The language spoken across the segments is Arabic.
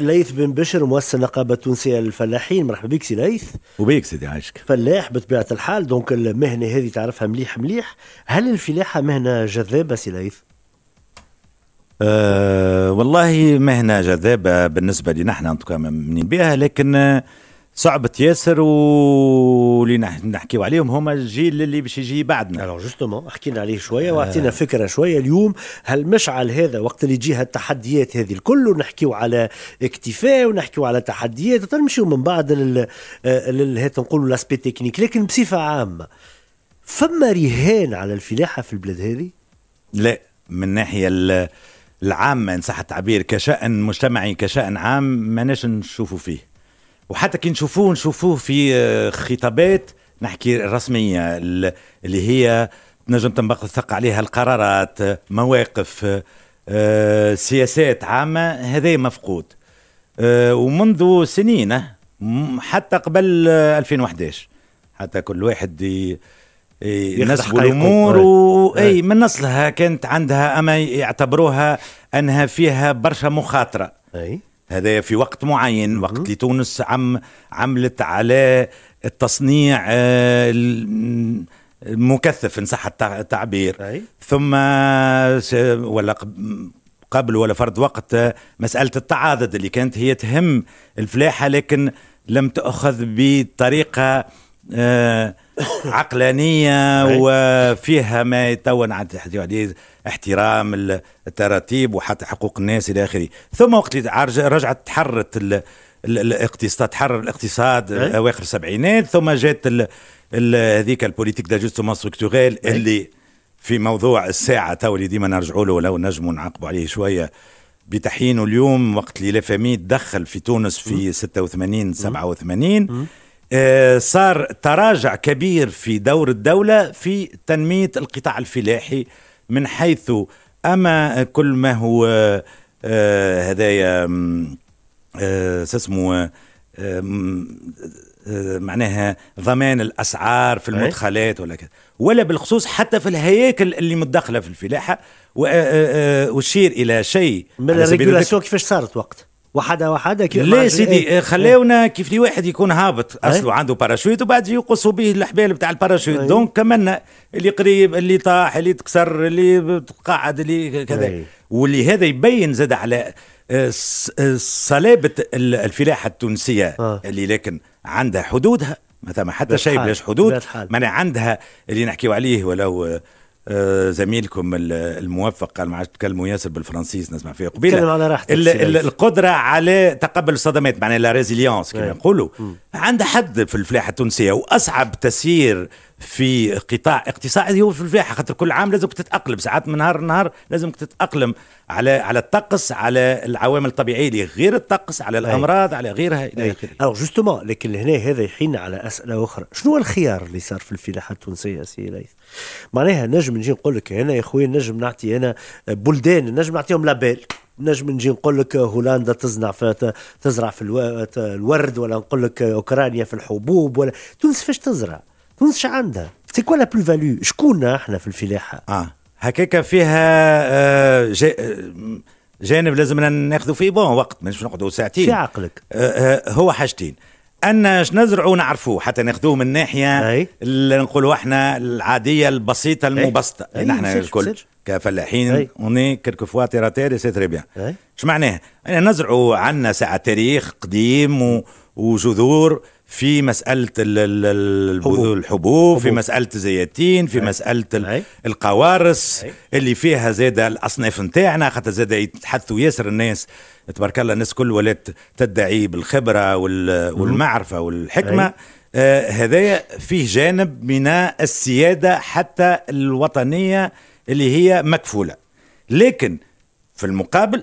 ليث بن بشر مؤسس النقابة التونسية للفلاحين مرحبا بك سي ليث وبيك سيدي عايشك فلاح بطبيعة الحال دونك المهنة هذه تعرفها مليح مليح هل الفلاحة مهنة جذابة سي ليث؟ أه والله مهنة جذابة بالنسبة لنا نحن منين بها لكن صعبة ياسر واللي نحكيو عليهم هما الجيل اللي باش يجي بعدنا. الو جوستومون حكينا عليه شوية آه. وعطينا فكرة شوية اليوم هالمشعل هذا وقت اللي يجي التحديات هذه الكل ونحكيو على اكتفاء ونحكيو على تحديات نمشيو من بعد لل, آه، نقولوا لاسبي تكنيك لكن بصفة عامة فما رهان على الفلاحة في البلاد هذه؟ لا من ناحية العامة إن صح التعبير كشأن مجتمعي كشأن عام ماناش نشوفوا فيه. وحتى كي نشوفوه نشوفوه في آه، خطابات نحكي الرسميه اللي هي تنجم الثق عليها القرارات مواقف آه، سياسات عامه هذا مفقود آه، ومنذ سنين حتى قبل 2011 حتى كل واحد ينسبوا الامور اي من نصلها كانت عندها اما يعتبروها انها فيها برشا مخاطره اي هذا في وقت معين وقت اللي تونس عم عملت على التصنيع آه، المكثف ان صح التعبير أي. ثم ولا قبل ولا فرد وقت آه، مسألة التعاضد اللي كانت هي تهم الفلاحة لكن لم تأخذ بطريقة آه عقلانيه وفيها ما توا احترام التراتيب وحتى حقوق الناس الى اخره ثم وقت رجعت تحررت الاقتصاد تحرر الاقتصاد اواخر السبعينات ثم جات هذيك البوليتيك داجستومون ستركتوريل اللي في موضوع الساعه تو اللي ديما نرجعوا له ولو نجموا نعقبوا عليه شويه بتحيينه اليوم وقت اللي لافامي تدخل في تونس في 86 87 آه، صار تراجع كبير في دور الدولة في تنمية القطاع الفلاحي من حيث أما كل ما هو هدايا آه، آه، اسمه معناها ضمان الاسعار في المدخلات ولا كذا ولا بالخصوص حتى في الهياكل اللي متدخله في الفلاحه واشير الى شيء من الريجولاسيون كيفاش صارت وقت وحده وحده كيف لا سيدي إيه. إيه، خلاونا كيف لي واحد يكون هابط إيه؟ اصله عنده باراشوت وبعد يقصوا به الحبال بتاع الباراشوت دونك كملنا اللي قريب اللي طاح اللي تكسر اللي تقعد اللي كذا واللي هذا يبين زاد على آه، آه، صلابه الفلاحه التونسيه آه. اللي لكن عندها حدودها ما ثم حتى شيء بلاش حدود ما عندها اللي نحكيو عليه ولو اه آه، زميلكم الموفق قال ما عادش تكلموا ياسر بالفرنسيس نسمع فيه قبيله على راحتك القدره على تقبل الصدمات معناها لا ريزيليونس كما يقولوا عندها حد في الفلاحه التونسيه واصعب تسيير في قطاع اقتصادي هو في الفلاحه خاطر كل عام لازمك تتاقلم ساعات من نهار لنهار لازمك تتاقلم على على الطقس على العوامل الطبيعيه اللي غير الطقس على الامراض على غيرها الى اخره. الو جوستومون لكن هنا هذا يحين على اسئله اخرى، شنو الخيار اللي صار في الفلاحه التونسيه سي ليث؟ معناها نجم نجي نقول لك هنا يا خويا نجم نعطي انا بلدان نجم نعطيهم لابيل نجم نجي نقول لك هولندا تزرع في تزرع في الورد ولا نقول لك اوكرانيا في الحبوب ولا تونس فاش تزرع؟ نص عندها سي كوا لا بلو فاليو شكوننا احنا في الفلاحه اه هكاك فيها آه جي آه، جانب لازم ناخذوا فيه بون وقت مش نقعدوا ساعتين في عقلك آه, آه، هو حاجتين ان نزرعوا نعرفوه حتى ناخذوه من ناحيه أي. اللي نقولوا احنا العاديه البسيطه المبسطه اللي احنا الكل كفلاحين اوني كيلكو فوا تيرا تيري سي تري بيان اش معناها؟ نزرعوا عندنا ساعه تاريخ قديم و... وجذور في مساله الحبوب في مساله الزيتين في مساله القوارص اللي فيها زاده الاصناف نتاعنا خاطر زاده يتحثوا ياسر الناس تبارك الله الناس كل ولات تدعي بالخبره والمعرفه والحكمه آه هذايا فيه جانب من السياده حتى الوطنيه اللي هي مكفوله لكن في المقابل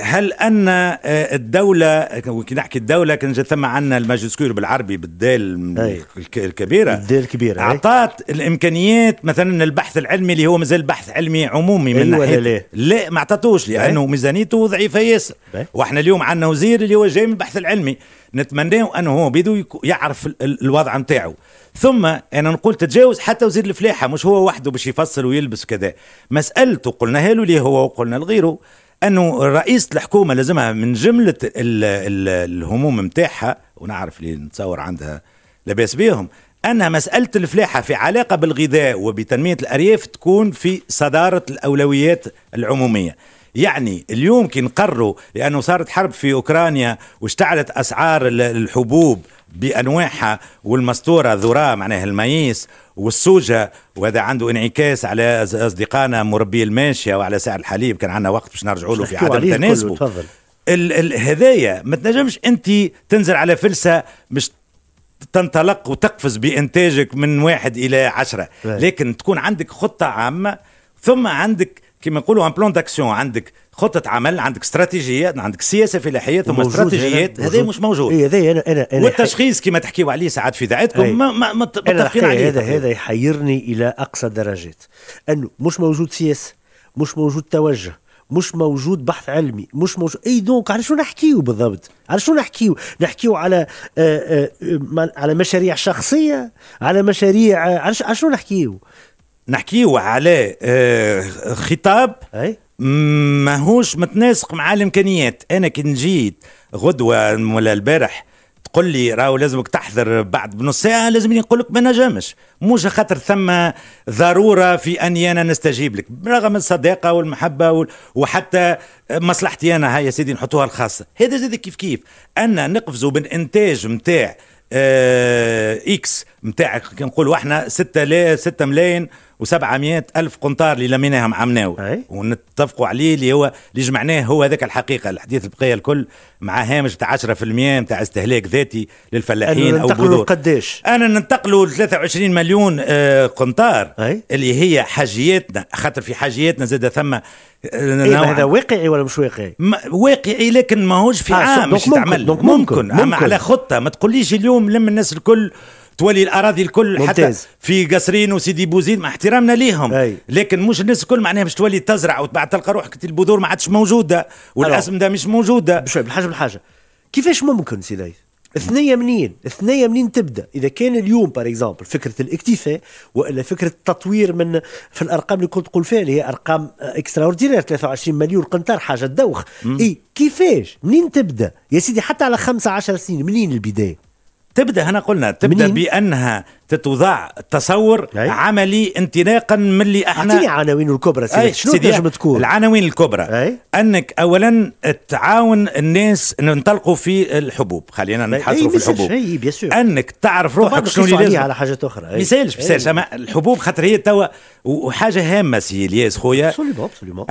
هل ان آه، الدوله كي نحكي الدوله كان ثم عندنا الماجسكور بالعربي بالدال الكبيره الدال الكبيره اعطت الامكانيات مثلا البحث العلمي اللي هو مازال بحث علمي عمومي من أيوة، ناحيه لا, لا ما اعطتوش لانه ميزانيته ضعيفه ياسر واحنا اليوم عندنا وزير اللي هو جاي من البحث العلمي نتمناه انه هو بده يعرف الوضع نتاعو ثم انا نقول تتجاوز حتى وزير الفلاحه مش هو وحده باش يفصل ويلبس كذا مسالته قلناها له ليه هو وقلنا لغيره انه رئيسه الحكومه لازمها من جمله الـ الـ الهموم نتاعها ونعرف اللي نتصور عندها لاباس بيهم ان مساله الفلاحه في علاقه بالغذاء وبتنميه الارياف تكون في صداره الاولويات العموميه يعني اليوم كي نقروا لانه صارت حرب في اوكرانيا واشتعلت اسعار الحبوب بانواعها والمستوره ذراه معناها المايس والسوجة وهذا عنده انعكاس على أصدقائنا مربي الماشية وعلى سعر الحليب كان عندنا وقت باش نرجعوا له في عدم تناسبه هذايا ما تنجمش أنت تنزل على فلسة باش تنطلق وتقفز بإنتاجك من واحد إلى عشرة لكن تكون عندك خطة عامة ثم عندك كما نقولوا ان بلان داكسيون عندك خطه عمل عندك استراتيجيه عندك سياسه فلاحيه ثم استراتيجيات هذا مش موجود اي هذا انا انا, أنا والتشخيص كما تحكيوا عليه ساعات في ذاعتكم ما ما متفقين عليه هذا هذا يحيرني الى اقصى درجات انه مش موجود سياسه مش موجود توجه مش موجود بحث علمي مش موجود اي دونك على شو نحكيو بالضبط على شو نحكيو نحكيو على آآ آه، آه، آه، آآ على مشاريع شخصيه على مشاريع على شو نحكيو نحكيو على آه، خطاب أي؟ ماهوش متناسق مع الامكانيات انا كي نجيت غدوه ولا البارح تقول لي راهو لازمك تحضر بعد بنص ساعه لازم نقول لك ما نجمش مش خاطر ثم ضروره في اني انا نستجيب لك رغم الصداقه والمحبه وحتى مصلحتي انا هيا سيدي نحطوها الخاصه هذا زاد كيف كيف ان نقفزوا بالانتاج نتاع آه، اكس نتاعك نقولوا احنا 6 6 ملايين و700 الف قنطار اللي لميناهم عمناو ونتفقوا عليه اللي هو اللي جمعناه هو هذاك الحقيقه الحديث البقيه الكل مع هامش تاع 10% نتاع استهلاك ذاتي للفلاحين او بذور قداش انا ننتقلوا 23 مليون آه، قنطار أي؟ اللي هي حاجياتنا خاطر في حاجياتنا زاد ثم إيه هذا واقعي ولا مش واقعي؟ واقعي لكن ماهوش في آه عام باش تعمل ممكن, ممكن, ممكن, ممكن. على خطه ما تقوليش اليوم لم الناس الكل تولي الاراضي الكل ممتاز. حتى في قصرين وسيدي بوزيد مع احترامنا ليهم أي. لكن مش الناس الكل معناها باش تولي تزرع وتبعد تلقى روحك البذور ما عادش موجوده والاسمده مش موجوده بشوي بالحاجه بالحاجه كيفاش ممكن سي ليث؟ منين ثنيا منين تبدا اذا كان اليوم بار اكزومبل فكره الاكتفاء والا فكره التطوير من في الارقام اللي كنت تقول فيها اللي هي ارقام اكسترا اوردينير 23 مليون قنطار حاجه دوخ اي كيفاش منين تبدا يا سيدي حتى على 15 سنين منين البدايه تبدا هنا قلنا تبدا بانها تتوضع تصور أي. عملي انطلاقا من اللي احنا اعطيني العناوين الكبرى سيدي شنو تنجم تكون العناوين الكبرى أي. انك اولا تعاون الناس ننطلقوا في الحبوب خلينا نحصروا في الحبوب انك تعرف روحك شنو اللي على حاجة اخرى ما يسالش ما يسالش الحبوب خاطر هي توا وحاجه هامه سي الياس خويا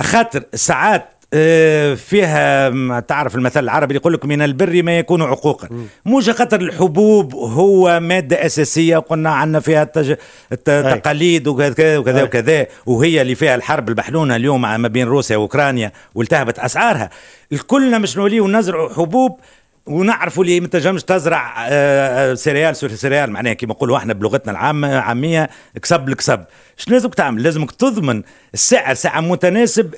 خاطر ساعات آه، فيها تعرف المثل العربي يقول لك من البر ما يكون عقوقا موجة خاطر الحبوب هو مادة أساسية وقلنا عنا فيها التج... التقاليد وكذا وكذا وكذا وهي اللي فيها الحرب البحلونة اليوم ما بين روسيا وأوكرانيا والتهبت أسعارها الكلنا مش نوليو نزرعوا حبوب ونعرفوا اللي ما تنجمش تزرع آه، آه، سريال سريال معناها كيما نقولوا احنا بلغتنا العامه عاميه كسب لكسب شنو لازمك تعمل لازمك تضمن السعر سعر متناسب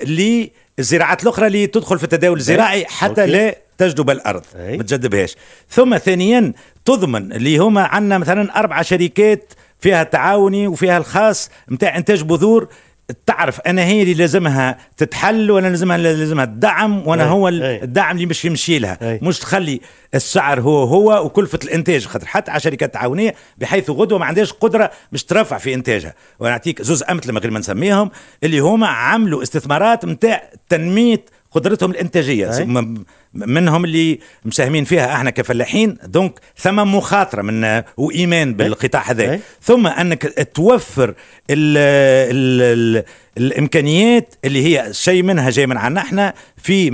الزراعات الاخرى اللي تدخل في التداول إيه، الزراعي حتى لا تجدب الارض إيه. ما تجدبهاش ثم ثانيا تضمن اللي هما عندنا مثلا اربع شركات فيها التعاوني وفيها الخاص نتاع انتاج بذور تعرف انا هي اللي لازمها تتحل ولا لازمها لازمها الدعم وانا هو أي الدعم اللي مش يمشي لها أي مش تخلي السعر هو هو وكلفه الانتاج خاطر حتى على شركات تعاونيه بحيث غدوه ما عندهاش قدره باش ترفع في انتاجها ونعطيك زوز امثله من غير ما نسميهم اللي هما عملوا استثمارات نتاع تنميه قدرتهم الانتاجيه منهم اللي مساهمين فيها احنا كفلاحين دونك ثم مخاطره من وايمان بالقطاع هذا ثم انك توفر الـ الـ الامكانيات اللي هي شيء منها جاي من عنا احنا في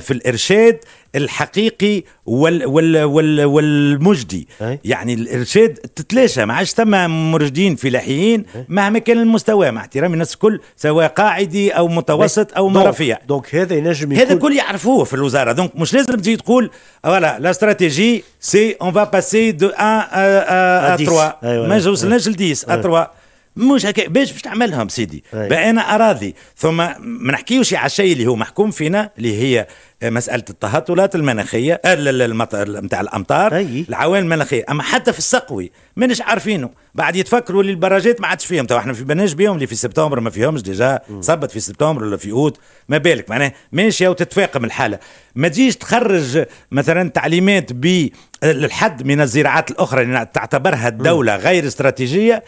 في الارشاد الحقيقي وال وال وال والمجدي أي. يعني الارشاد تتلاشى ما عادش ثم مرشدين فلاحيين مهما كان المستوى مع احترامي الناس الكل سواء قاعدي او متوسط او مرفيع دونك هذا ينجم هذا الكل يعرفوه في الوزاره دونك مش لازم تجي تقول فوالا لا استراتيجي سي اون فا باسي دو ان ا 3 ما وصلناش ل 10 ا 3 مش هكا باش باش تعملهم سيدي بان اراضي ثم ما نحكيوش على الشيء اللي هو محكوم فينا اللي هي مساله التهطلات المناخيه نتاع الامطار أي. العوامل المناخيه اما حتى في السقوي مانيش عارفينه بعد يتفكروا اللي البراجات ما عادش فيهم تو احنا في بناش بيهم اللي في سبتمبر ما فيهمش ديجا صبت في سبتمبر ولا في اوت ما بالك معناه ماشيه وتتفاقم الحاله ما تجيش تخرج مثلا تعليمات بالحد من الزراعات الاخرى اللي تعتبرها الدوله غير استراتيجيه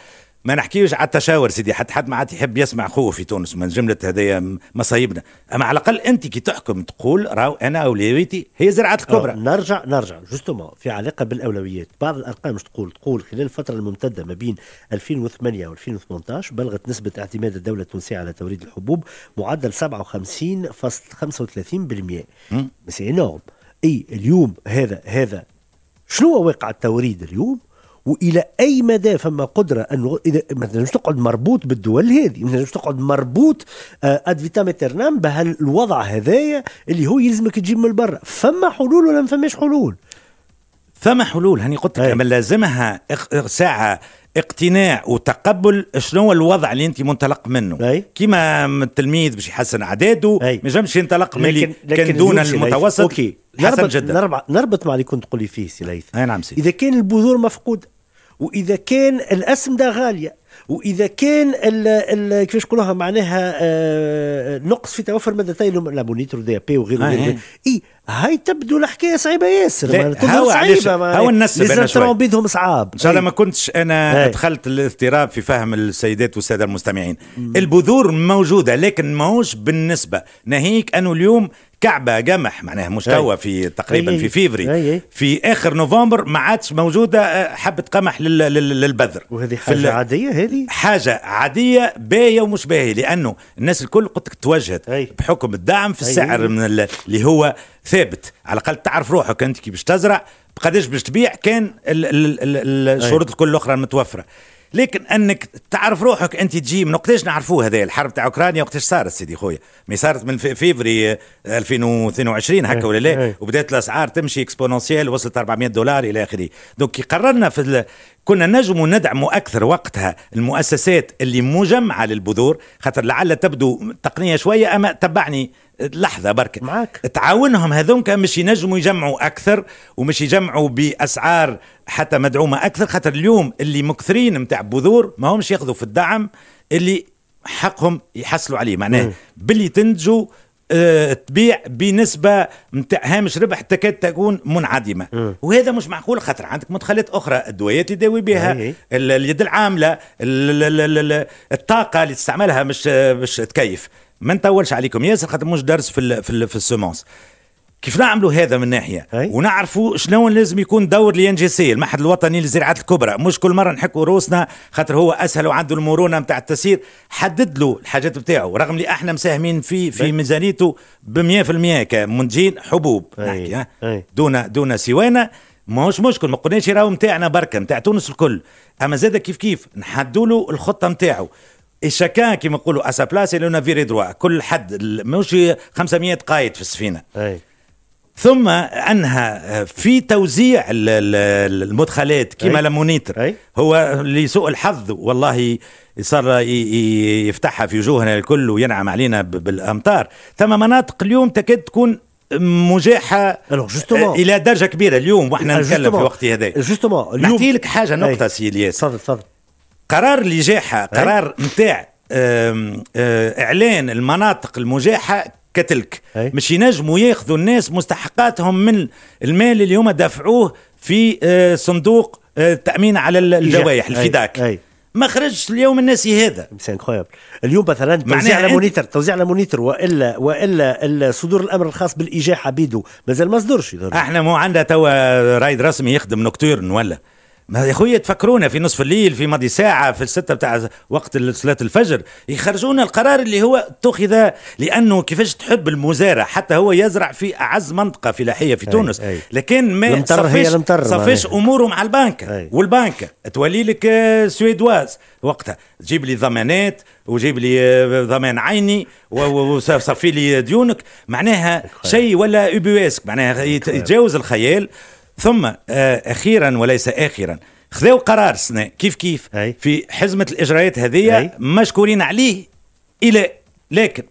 ما نحكيوش على التشاور سيدي حتى حد ما عاد يحب يسمع خوه في تونس من جمله هذيا مصايبنا اما على الاقل انت كي تحكم تقول راو انا اولويتي هي زراعه الكبرى أه، نرجع نرجع جوستومون في علاقه بالاولويات بعض الارقام مش تقول تقول خلال الفتره الممتده ما بين 2008 و2018 بلغت نسبه اعتماد الدوله التونسيه على توريد الحبوب معدل 57.35% سي انورم اي اليوم هذا هذا شنو واقع التوريد اليوم والى اي مدى فما قدره ان ما تنجمش تقعد مربوط بالدول هذه ما تنجمش تقعد مربوط اد فيتام اترنام بهالوضع هذايا اللي هو يلزمك تجيب من برا فما حلول ولا ما فماش حلول فما حلول هاني قلت لك طيب. لازمها ساعه اقتناع وتقبل شنو هو الوضع اللي انت منطلق منه أي. كيما التلميذ باش يحسن عداده ما ينجمش ينطلق من اللي كان دون المتوسط أوكي. حسن نربط جدا نربط مع اللي كنت تقولي فيه سي اي نعم سي اذا كان البذور مفقود واذا كان الاسمده غاليه واذا كان ال ال كيفاش نقولوها معناها آه، نقص في توفر مادتي لابونيترو دي بي آه، وغيره آه اي هاي تبدو الحكايه صعيبه ياسر هو صعيبه هو ننسب انا بيدهم صعاب ان شاء الله ما كنتش انا هاي. دخلت الاضطراب في فهم السيدات والساده المستمعين البذور موجوده لكن ماهوش بالنسبه ناهيك انه اليوم كعبه جمح معناها مستوى في تقريبا في فيفري في اخر نوفمبر ما عادش موجوده آه، حبه قمح للبذر وهذه حاجه عاديه هذه حاجه عاديه باهيه ومش باهيه لانه الناس الكل قلت لك توجهت بحكم الدعم في السعر من اللي هو ثابت على الاقل تعرف روحك انت كي باش تزرع قداش باش تبيع كان الشروط الكل الاخرى المتوفره لكن انك تعرف روحك انت تجي من وقتاش نعرفوه هذا الحرب تاع اوكرانيا وقتاش صارت سيدي خويا مي صارت من فيفري 2022 هكا إيه، ولا لا إيه. وبدات الاسعار تمشي اكسبونونسيال وصلت 400 دولار الى اخره دونك قررنا في كنا نجم ندعم أكثر وقتها المؤسسات اللي مجمعة للبذور خاطر لعل تبدو تقنية شوية أما تبعني لحظة برك معاك تعاونهم هذوك مش ينجموا يجمعوا أكثر ومش يجمعوا بأسعار حتى مدعومة أكثر خاطر اليوم اللي مكثرين نتاع بذور ما همش ياخذوا في الدعم اللي حقهم يحصلوا عليه معناه باللي تنتجوا آه، تبيع بنسبة متاع هامش ربح تكاد تكون منعدمة وهذا مش معقول خاطر عندك مدخلات أخرى الدويات يداوي بها نعم. اليد العاملة الطاقة اللي تستعملها مش باش تكيف ما نطولش عليكم ياسر خاطر مش درس في في, في السومونس كيف نعملوا هذا من ناحيه ونعرفوا شنو لازم يكون دور الان جي سي المعهد الوطني للزراعات الكبرى مش كل مره نحكوا روسنا خاطر هو اسهل وعنده المرونه نتاع التسيير حدد له الحاجات نتاعو رغم اللي احنا مساهمين فيه في ميزانيته ب 100% كمنتجين حبوب أي. نحكي أي. دون دون سوانا ماهوش مشكل ما قلناش راهو نتاعنا بركه نتاع تونس الكل اما زاد كيف كيف نحدوا له الخطه نتاعو الشكا كيما نقولوا اسا بلاس لونا فيري دروا كل حد مش 500 قايد في السفينه أي. ثم انها في توزيع المدخلات كما لمونيتر هو لسوء الحظ والله صار يفتحها في وجوهنا الكل وينعم علينا بالامطار ثم مناطق اليوم تكاد تكون مجاحه الى درجه كبيره اليوم واحنا ah, نتكلم في وقت هذا جوستومون نحكي لك حاجه نقطه سي الياس تفضل تفضل قرار الاجاحه قرار نتاع اعلان المناطق المجاحه كتلك أي. مش ينجموا ياخذوا الناس مستحقاتهم من المال اللي هما دافعوه في آه، صندوق التامين آه، على الجوائح الفداك أي. أي. ما خرجش اليوم الناس هذا سي انكرويابل اليوم مثلا توزيع على مونيتر توزيع على مونيتر والا والا صدور الامر الخاص بالاجاحه بيدو مازال ما صدرش احنا مو عندنا توا رايد رسمي يخدم نكتورن ولا ما يا خويا تفكرونا في نصف الليل في ماضي ساعة في الستة بتاع وقت صلاة الفجر يخرجونا القرار اللي هو اتخذ لأنه كيفاش تحب المزارع حتى هو يزرع في أعز منطقة فلاحية في, في تونس أي أي. لكن ما صفيش, صفيش أموره مع البنك والبنك تولي لك سويدواز وقتها تجيب لي ضمانات وجيب لي آه، ضمان عيني وصفي لي ديونك معناها شيء ولا اوبيويسك معناها يتجاوز الخيال ثم آه، اخيرا وليس اخرا خذوا قرار سنة كيف كيف أي. في حزمة الإجراءات هذه مشكورين عليه إلى لكن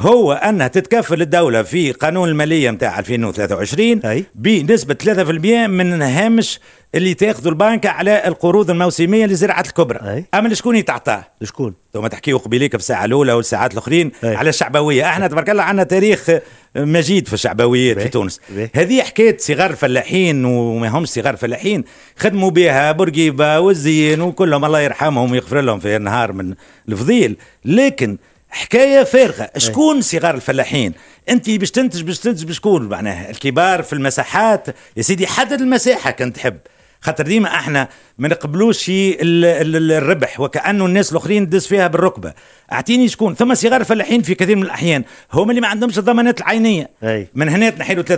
هو أنها تتكفل الدولة في قانون المالية متاع 2023 أي. بنسبة 3% من هامش اللي تاخذوا البنك على القروض الموسميه لزراعه الكبرى اما لشكون يتعطاه لشكون ما تحكيوا قبيليك في الساعه الاولى والساعات الاخرين أي. على الشعبويه احنا تبارك الله عندنا تاريخ مجيد في الشعبويات في تونس هذه حكايه صغار الفلاحين وما هم صغار فلاحين خدموا بها بورقيبه والزين وكلهم الله يرحمهم ويغفر لهم في النهار من الفضيل لكن حكايه فارغه شكون صغار الفلاحين انت باش تنتج باش تنتج بشكون معناها الكبار في المساحات يا سيدي حدد المساحه كنت تحب خاطر ديما احنا ما نقبلوش الربح وكانه الناس الاخرين تدز فيها بالركبه اعطيني شكون ثم صغار فلاحين في كثير من الاحيان هم اللي ما عندهمش الضمانات العينيه أي. من هنا تنحي 3%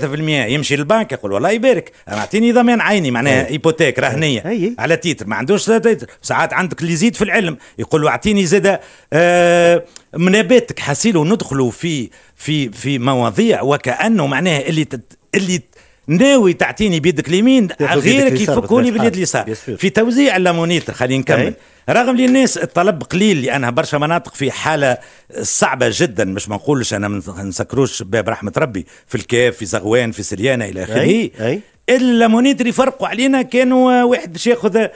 يمشي للبنك يقول والله يبارك انا اعطيني ضمان عيني معناها ايبوتيك رهنيه أي. أي. على تيتر ما عندوش تيتر ساعات عندك اللي يزيد في العلم يقول له اعطيني زاده آه مناباتك حسيلو ندخلوا في في في مواضيع وكانه معناها اللي تت اللي ناوي تعطيني بيدك اليمين غيرك يفكوني باليد اليسار في توزيع اللامونيتر خلينا طيب. نكمل رغم لي الناس الطلب قليل لانها برشا مناطق في حاله صعبه جدا مش ما نقولش انا ما نسكروش باب رحمه ربي في الكاف في زغوان في سليانه الى اخره الا مونيتري يفرقوا علينا كانوا واحد باش ياخذ آه،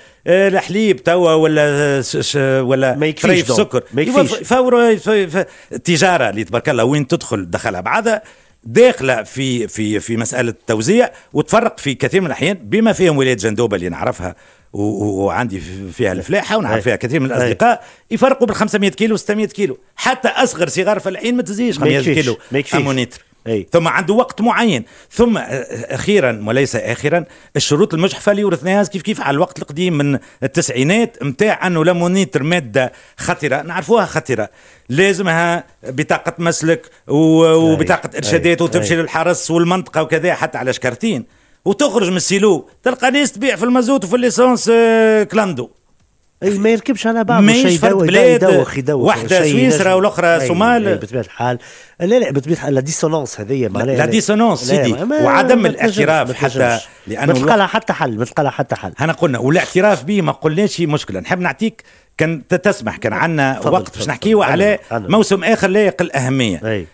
الحليب توا ولا آه، ولا ما سكر ما يكفيش التجاره اللي تبارك الله وين تدخل دخلها بعضها داخله في في في مساله التوزيع وتفرق في كثير من الاحيان بما فيهم ولايه جندوبه اللي نعرفها وعندي فيها الفلاحه ونعرف فيها كثير من الاصدقاء يفرقوا بال 500 كيلو 600 كيلو حتى اصغر صغار فلاحين ما تزيدش 500 كيلو امونيتر اي ثم عنده وقت معين ثم اخيرا وليس اخرا الشروط المجحفه اللي ورثناها كيف كيف على الوقت القديم من التسعينات نتاع انه لمونيتر ماده خطره نعرفوها خطره لازمها بطاقه مسلك وبطاقه ارشادات وتمشي للحرس والمنطقه وكذا حتى على شكرتين وتخرج من السيلو تلقى ناس تبيع في المازوت وفي الليسونس آه، كلاندو اي ما يركبش على بعض مش فرد بلاد يدوخ يدوخ واحده سويسرا والاخرى صومال بطبيعه الحال لا لا بطبيعه الحال لا ديسونونس هذه معناها لا ديسونونس سيدي وعدم الاعتراف حتى لانه ما لها حتى حل ما لها حتى حل انا قلنا والاعتراف به ما قلناش مشكله نحب نعطيك كان تسمح كان عندنا وقت باش نحكيو على موسم اخر لا يقل اهميه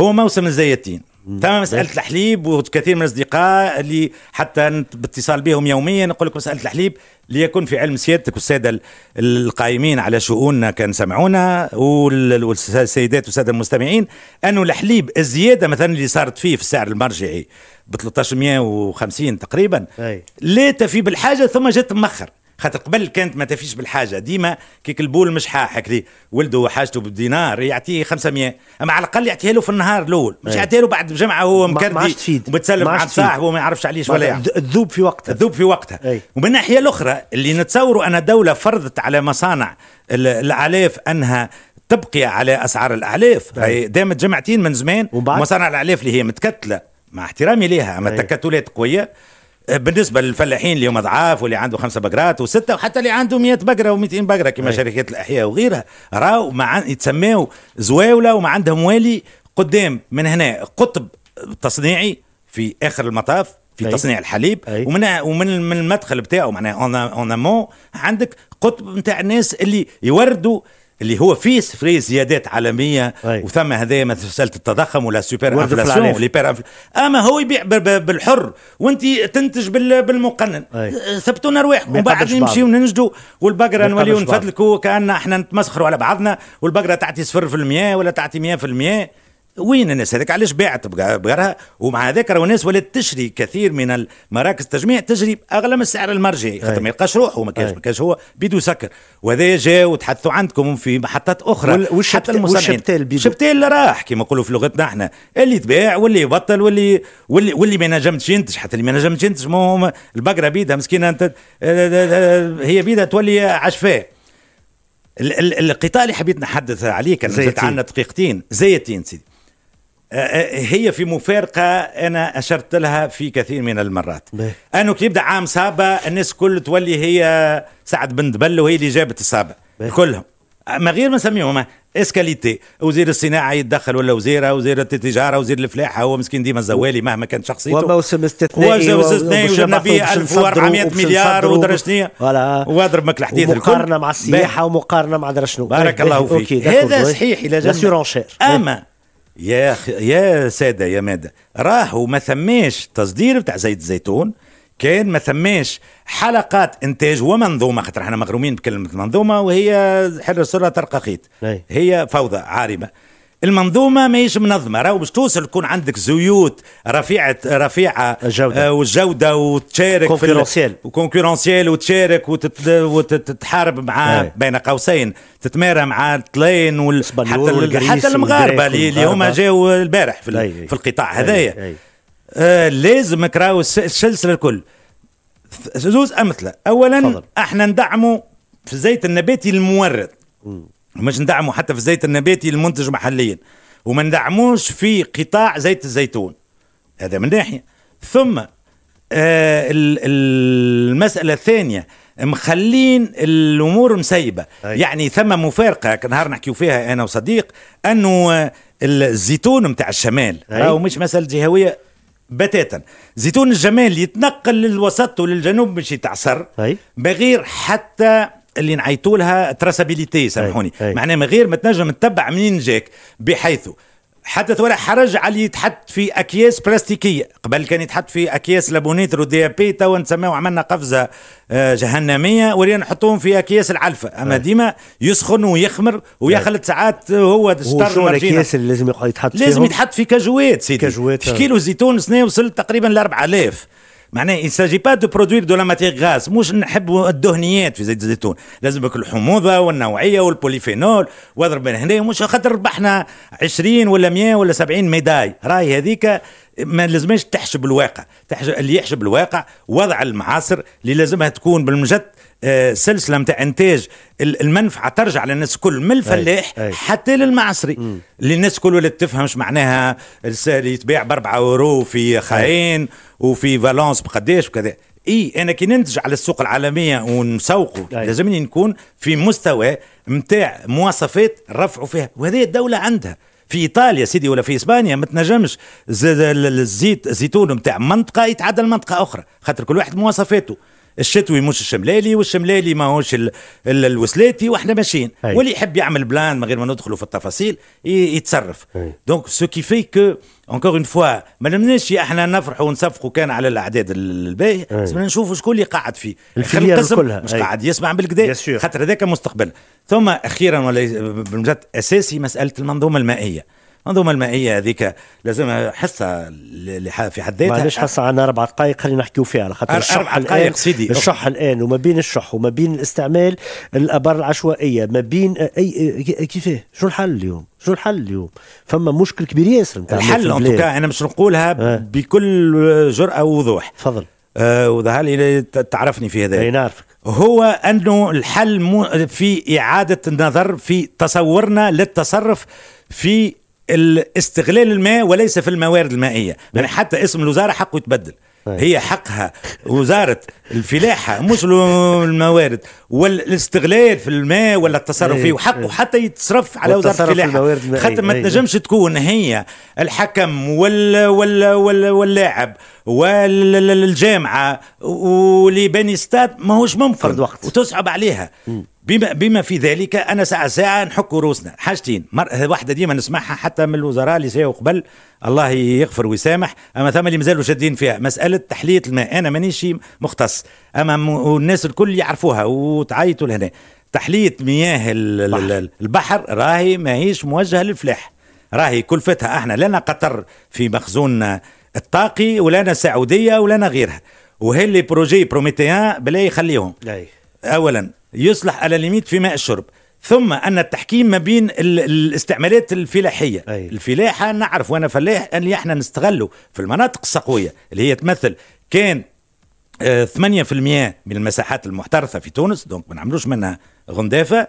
هو موسم الزيتين تمام مساله الحليب وكثير من الاصدقاء اللي حتى باتصال بهم يوميا نقول لك مساله الحليب ليكن في علم سيادتك والساده القائمين على شؤوننا كان سمعونا والسيدات والساده المستمعين انه الحليب الزياده مثلا اللي صارت فيه في السعر المرجعي ب 1350 تقريبا أي. لا تفي بالحاجه ثم جت مخر خاطر قبل كانت ما تفيش بالحاجه ديما كيك البول مش حاحك لي ولده حاجته بالدينار يعطيه 500 اما على الاقل يعطيها له في النهار الاول مش يعطيها له بعد الجمعه وهو مكردي ومتسلف عند صاحبه وما يعرفش عليه ولا يعني الذوب في وقتها الذوب في وقتها ومن الناحيه الاخرى اللي نتصوروا ان الدوله فرضت على مصانع الاعلاف انها تبقي على اسعار الاعلاف هي دامت جمعتين من زمان ومصانع الاعلاف اللي هي متكتله مع احترامي لها اما تكتلات قويه بالنسبه للفلاحين اللي هم ضعاف واللي عنده خمسه بقرات وسته وحتى اللي عنده 100 بقره و200 بقره كما شركات الاحياء وغيرها راهو مع يتسماو زواوله وما عندهم والي قدام من هنا قطب تصنيعي في اخر المطاف في أي. تصنيع الحليب أي. ومن ومن المدخل بتاعه معناها اون امون عندك قطب نتاع الناس اللي يوردوا اللي هو فيه سفري زيادات عالميه أي. وثم هذايا مساله التضخم ولا سوبر انفلاسيون والهيبر انفل... اما هو يبيع بالحر وانت تنتج بالمقنن ثبتوا ارواحكم وبعد نمشيو ننجدوا والبقره نوليو نفدلكوا كان احنا نتمسخروا على بعضنا والبقره تعطي 0% ولا تعطي 100% وين الناس هذاك علاش باعت بقرها ومع ذاك راهو الناس ولات تشري كثير من المراكز التجميع تجري باغلى من السعر المرجعي خاطر ما يلقاش روحه ما كانش ما كانش هو بيدو سكر وهذا جا وتحدثوا عندكم في محطات اخرى حتى المصنعين الشبتال راح كما نقولوا في لغتنا احنا اللي تباع واللي يبطل واللي واللي واللي ما نجمتش ينتج حتى اللي ما نجمتش ينتج البقره بيدها مسكينه انت آه، آه، آه، هي بيدها تولي عشفاء القطاع اللي حبيت نحدث عليه كان عندنا دقيقتين زيتين سيدي آه، آه، هي في مفارقة أنا أشرت لها في كثير من المرات أنه كي يبدأ عام صابة الناس كل تولي هي سعد بن دبل وهي اللي جابت الصابة كلهم آه، ما غير ما نسميهم اسكاليتي وزير الصناعه يتدخل ولا وزيره وزيره التجاره وزير الفلاحه هو مسكين ديما الزوالي مهما كان شخصيته وموسم استثنائي وموسم استثنائي وجبنا فيه 1400 مليار ودرا واضرب لك الحديث الكل مقارنه مع السياحه ومقارنه مع درجة شنو بارك الله فيك هذا صحيح الى جانب اما يا خ... يا ساده يا ماده راحوا ما ثماش تصدير بتاع زيت الزيتون كان ما ثماش حلقات انتاج ومنظومه خاطر احنا مغرومين بكلمه المنظومه وهي حر السره ترقخيت نعم. هي فوضى عارمه المنظومه ماهيش منظمه راهو باش توصل تكون عندك زيوت رفيعه رفيعه الجوده آه والجوده وتشارك كونكورونسيال وكونكورونسيال وتشارك وتت... وتتحارب مع إيه. بين قوسين تتمارى مع الطلين وال... حتى حتى المغاربه اللي هما جاوا البارح في, أي. في القطاع هذايا آه لازم راهو السلسله الكل زوز امثله اولا فضل. احنا ندعموا في الزيت النباتي المورد مش ندعمه حتى في الزيت النباتي المنتج محليا وما ندعموش في قطاع زيت الزيتون هذا من ناحية ثم آه المسألة الثانية مخلين الامور مسيبه أي. يعني ثم مفارقه نهار نحكيو فيها انا وصديق انه الزيتون نتاع الشمال أو مش مساله جهويه بتاتا زيتون الجمال يتنقل للوسط وللجنوب باش يتعصر بغير حتى اللي نعيطوا لها تراسابيليتي سامحوني معناها من غير ما تنجم تتبع منين جاك بحيث حدث ولا حرج على اللي يتحط في اكياس بلاستيكيه قبل كان يتحط في اكياس لابونيتر ودي بي تو نسميو عملنا قفزه آه، جهنميه ورينا نحطوهم في اكياس العلفه اما ديما يسخن ويخمر ويخلط ساعات هو شنو الاكياس اللي لازم يتحط لازم يتحط في كاجوات سيدي كاجوات كيلو زيتون سنه وصل تقريبا ل 4000 معناه يساجي با دو برودويغ دو لا ماتيغ غاز مش نحب الدهنيات في زيت الزيتون لازمك الحموضه والنوعيه والبوليفينول واضرب من هنا مش خاطر ربحنا 20 ولا 100 ولا 70 ميداي راهي هذيك ما لازمش تحجب الواقع تحجب اللي يحجب الواقع وضع المعاصر اللي لازمها تكون بالمجد آه، سلسله نتاع انتاج المنفعه ترجع للناس الكل من الفلاح أي. أي. حتى للمعصري اللي الناس الكل تفهم تفهمش معناها يتباع ب 4 اورو في خاين وفي فالونس بقداش وكذا اي انا كي ننتج على السوق العالميه ونسوقه لازمني نكون في مستوى نتاع مواصفات رفعوا فيها وهذه الدوله عندها في ايطاليا سيدي ولا في اسبانيا ما تنجمش الزيت الزيتون نتاع منطقه يتعدى لمنطقه اخرى خاطر كل واحد مواصفاته الشتوي مش الشملالي والشملالي ماهوش الوسلاتي واحنا ماشيين واللي يحب يعمل بلان من غير ما ندخلوا في التفاصيل يتصرف دونك سو كي في كو اونكور اون فوا ما نمناش احنا نفرحوا ونصفقوا كان على الاعداد الباهي لازم نشوفوا شكون اللي قاعد فيه القسم كلها. مش قاعد يسمع بالكدا خاطر هذاك مستقبل ثم اخيرا ولا بالمجد اساسي مساله المنظومه المائيه المنظومه المائيه هذيك لازمها حصه في حد ذاتها معلش حصه عندنا اربع دقائق خلينا نحكيو فيها على خاطر الشح الان سيدي الشح الان وما بين الشح وما بين الاستعمال الابار العشوائيه ما بين اي كيفاه شو الحل اليوم؟ شو الحل اليوم؟ فما مشكل كبير ياسر الحل ان توكا انا باش نقولها آه. بكل جرأه ووضوح تفضل آه وظهر لي تعرفني في هذا اي نعرفك هو انه الحل في اعاده النظر في تصورنا للتصرف في الاستغلال الماء وليس في الموارد المائيه نعم. يعني حتى اسم الوزاره حقه يتبدل طيب. هي حقها وزارة الفلاحة مش الموارد والاستغلال في الماء ولا التصرف فيه إيه، وحقه إيه. حتى يتصرف على وزارة الفلاحة خاطر ما تنجمش تكون هي الحكم وال وال وال واللاعب والجامعة واللي بني ستاد ماهوش ممكن وتصعب عليها بما بما في ذلك انا ساعه ساعه نحك روسنا حاجتين واحده ديما نسمعها حتى من الوزراء اللي جاوا قبل الله يغفر ويسامح اما ثم اللي مازالوا شادين فيها مساله تحليه الماء انا مانيش مختص اما الناس الكل يعرفوها وتعيطوا لهنا تحليه مياه البحر, البحر راهي ماهيش موجهه للفلاح راهي كلفتها احنا لنا قطر في مخزوننا الطاقي ولنا السعوديه ولنا غيرها وهي اللي بروجي بروميتيان بلا يخليهم اولا يصلح على ليميت في ماء الشرب ثم ان التحكيم ما بين الاستعمالات الفلاحيه أي. الفلاحه نعرف وانا فلاح ان احنا نستغله في المناطق السقويه اللي هي تمثل كان 8% آه، من المساحات المحترثه في تونس دونك ما نعملوش منها غندافه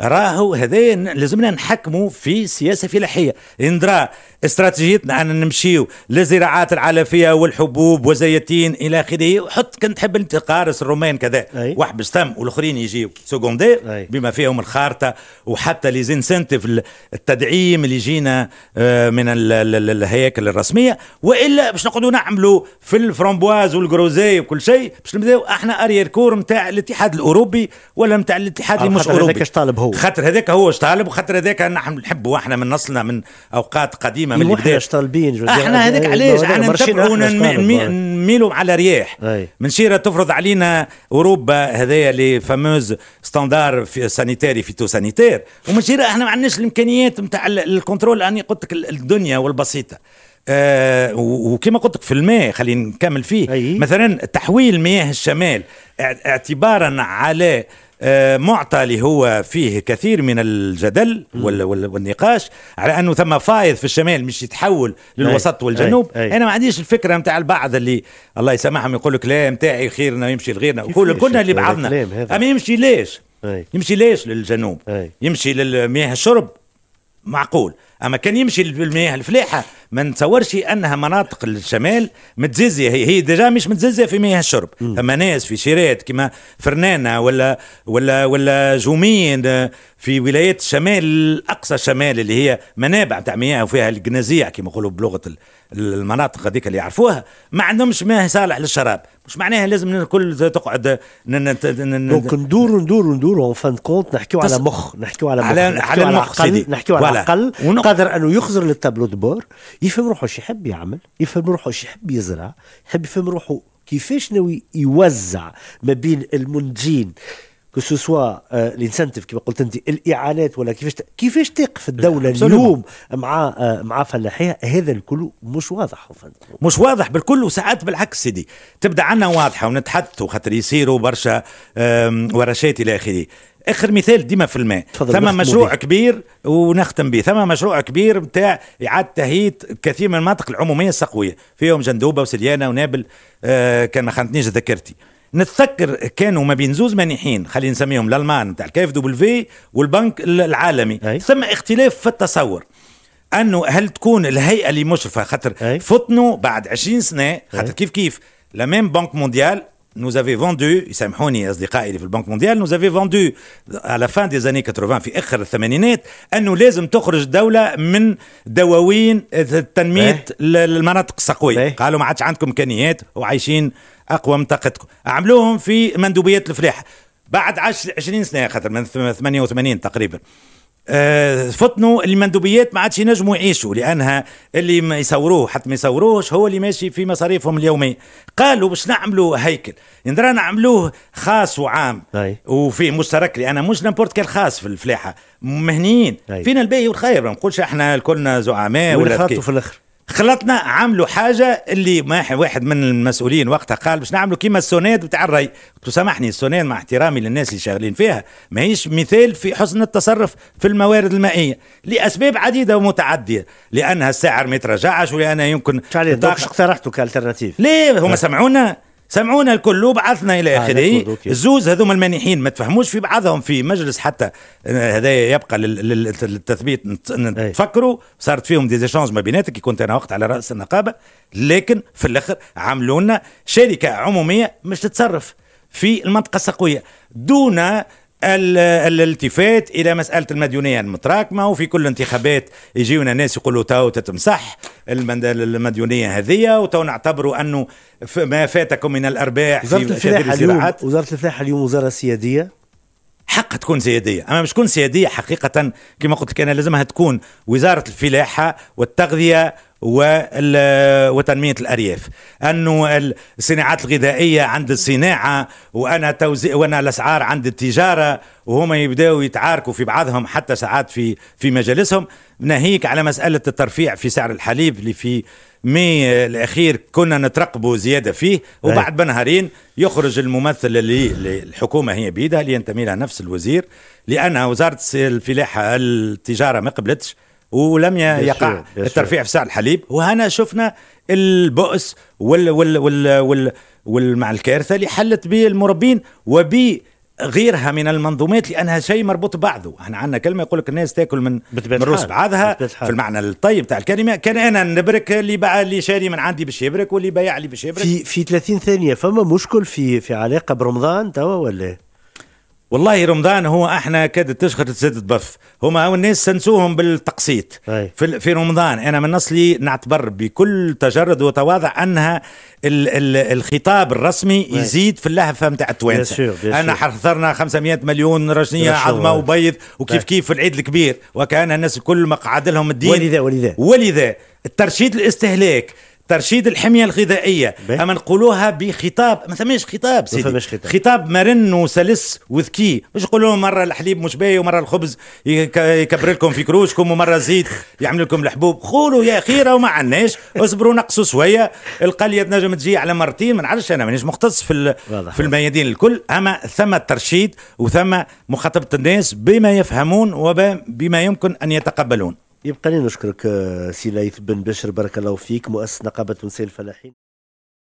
راهو هذايا لازمنا نحكموا في سياسه فلاحيه اندرا استراتيجيتنا ان نمشيو للزراعات العلفيه والحبوب وزيتين الى اخره وحط كنت تحب انت قارس الرومان كذا واحبس تم والاخرين يجيو سكوندير بما فيهم الخارطه وحتى لي زينسنتيف التدعيم اللي يجينا آه، من الهياكل الرسميه والا باش نقعدوا نعملوا في الفرامبواز والجروزي وكل شيء باش نبداو احنا اريير كور نتاع الاتحاد الاوروبي ولا نتاع الاتحاد اللي مش اوروبي هو خاطر هذاك هو طالب وخاطر هذاك نحن نحبه احنا من نصلنا من اوقات قديمه من البدايه طالبين آه، احنا هذاك إيه، علاش احنا نتبعوا نميلوا على رياح من شيرة تفرض علينا اوروبا هذايا لي فاموز ستاندار في سانيتاري فيتو سانيتير ومن شيرة احنا ما عندناش الامكانيات نتاع الكنترول اني قلت لك الدنيا والبسيطه آه وكما قلت لك في الماء خلينا نكمل فيه أيه؟ مثلا تحويل مياه الشمال اعتبارا على آه آه، معطى اللي هو فيه كثير من الجدل والنقاش على انه ثم فايض في الشمال مش يتحول للوسط والجنوب أي أي انا ما عنديش الفكره نتاع البعض اللي الله يسامحهم يقول لك لا نتاعي خيرنا ويمشي لغيرنا كلنا اللي بعضنا اما يمشي ليش؟ أي. يمشي ليش للجنوب؟ أي. يمشي للمياه الشرب معقول اما كان يمشي للمياه الفلاحه ما نتصورش انها مناطق الشمال متزازيه هي هي ديجا مش متزازيه في مياه الشرب فما ناس في شيرات كما فرنانه ولا ولا ولا جومين آه، في ولايات الشمال الاقصى الشمال اللي هي منابع تاع مياه وفيها الجنازيع كما يقولوا بلغه المناطق هذيك اللي يعرفوها ما عندهمش ماء صالح للشراب مش معناها لازم الكل تقعد آه، دونك ندور ندور ندور اون فان كونت نحكيو على مخ نحكيو على مخ على, نحكيو على المخ نحكيو على العقل قادر انه يخزر للتابلو دبور يفهم روحه شو يحب يعمل يفهم روحه شو يحب يزرع يحب يفهم روحه كيفاش ناوي يوزع ما بين المنتجين سوا الانسنتيف كما قلت انت الاعانات ولا كيفاش كيفاش تقف الدوله اليوم مع آه، مع فلاحيها هذا الكل مش واضح مش واضح بالكل وساعات بالعكس سيدي تبدا عنا واضحه ونتحدثوا خاطر يصيروا برشا ورشات الى اخره اخر مثال ديما في الماء ثم مشروع بي. كبير ونختم به ثم مشروع كبير نتاع اعاده تهيئه كثير من المناطق العموميه السقويه فيهم جندوبه وسليانه ونابل آه كان ما خانتنيش ذاكرتي نتذكر كانوا ما بين زوز مانحين خلينا نسميهم الالمان نتاع الكيف دبل في والبنك العالمي أي. ثم اختلاف في التصور انه هل تكون الهيئه اللي مشرفه خاطر فطنوا بعد 20 سنه خاطر كيف كيف لا ميم بنك مونديال nous avait vendu سامحوني اصدقائي اللي في البنك مونديال nous avait vendu على fin des années 80 في اخر الثمانينات انه لازم تخرج الدوله من دواوين آه، تنميه المناطق السقويه قالوا ما عادش عندكم امكانيات وعايشين اقوى من طاقتكم عملوهم في مندوبيات الفلاحه بعد 10 20 سنه خاطر من 88 تقريبا آه، فطنوا المندوبيات ما عادش ينجموا يعيشوا لانها اللي ما يصوروه حتى ما يصوروهش هو اللي ماشي في مصاريفهم اليوميه قالوا باش نعملوا هيكل يندرى نعملوه خاص وعام أي. وفيه مشترك لان مش نمبورت كان خاص في الفلاحه مهنيين فينا الباهي والخير ما نقولش احنا كلنا زعماء ولا في الاخر خلطنا عملوا حاجه اللي واحد من المسؤولين وقتها قال باش نعملوا كيما السوناد بتاع الري قلت سامحني السوناد مع احترامي للناس اللي شغالين فيها ماهيش مثال في حسن التصرف في الموارد المائيه لاسباب عديده ومتعدده لانها السعر ما يتراجعش ولانها يمكن شو اقترحتوا كالترناتيف ليه هما سمعونا سمعونا الكل وبعثنا الى اخره الزوز هذوما المانحين ما تفهموش في بعضهم في مجلس حتى آه، هذا يبقى للتثبيت تفكروا صارت فيهم دي ديشانج ما بيناتك كنت انا وقت على راس النقابه لكن في الاخر عملوا لنا شركه عموميه مش تتصرف في المنطقه السقويه دون الالتفات الى مساله المديونيه المتراكمه وفي كل انتخابات يجيونا ناس يقولوا تو تتمسح المديونيه هذه وتو نعتبروا انه ما فاتكم من الارباح في الفلاحة اليوم وزاره الفلاحه اليوم وزاره سياديه حق تكون سياديه اما مش تكون سياديه حقيقه كما قلت لك انا لازمها تكون وزاره الفلاحه والتغذيه وتنمية الأرياف أنه الصناعات الغذائية عند الصناعة وأنا توزيع وأنا الأسعار عند التجارة وهما يبداوا يتعاركوا في بعضهم حتى ساعات في في مجالسهم ناهيك على مسألة الترفيع في سعر الحليب اللي في مي الاخير كنا نترقبوا زياده فيه وبعد بنهارين يخرج الممثل اللي الحكومه هي بيدها اللي ينتمي لها نفس الوزير لأن وزاره الفلاحه التجاره ما قبلتش ولم يقع الترفيع في سعر الحليب وهنا شفنا البؤس وال وال وال وال وال مع الكارثه اللي حلت به المربين وب غيرها من المنظومات لانها شيء مربوط ببعضه احنا عندنا كلمه يقول لك الناس تاكل من من روس بعضها في المعنى الطيب تاع الكلمه كان انا نبرك اللي باع اللي شاري من عندي باش يبرك واللي بايع لي باش يبرك في في 30 ثانيه فما مشكل في في علاقه برمضان توا ولا والله رمضان هو احنا كادت تشخط تزيد تبف هما الناس سنسوهم بالتقسيط في, في رمضان انا من نصلي نعتبر بكل تجرد وتواضع انها الـ الـ الخطاب الرسمي أي. يزيد في اللهفه نتاع التوانسه انا حضرنا 500 مليون رجنيه عظمه وبيض وكيف كيف في العيد الكبير وكان الناس الكل مقعد لهم الدين ولذا ولذا ولذا الترشيد الاستهلاك ترشيد الحميه الغذائيه اما نقولوها بخطاب ما ثماش خطاب سيدي ما خطاب. خطاب مرن وسلس وذكي مش نقولوا مره الحليب مش باهي ومره الخبز يكبر لكم في كروشكم ومره الزيت يعمل لكم الحبوب قولوا يا خيره وما عندناش اصبروا نقصوا شويه القليه تنجم تجي على مرتين ما نعرفش انا مانيش مختص في في الميادين الكل اما ثم الترشيد وثم مخاطبه الناس بما يفهمون وبما يمكن ان يتقبلون يبقى لي نشكرك آه، سي ليث بن بشر بارك الله فيك مؤسس نقابة تونسية الفلاحين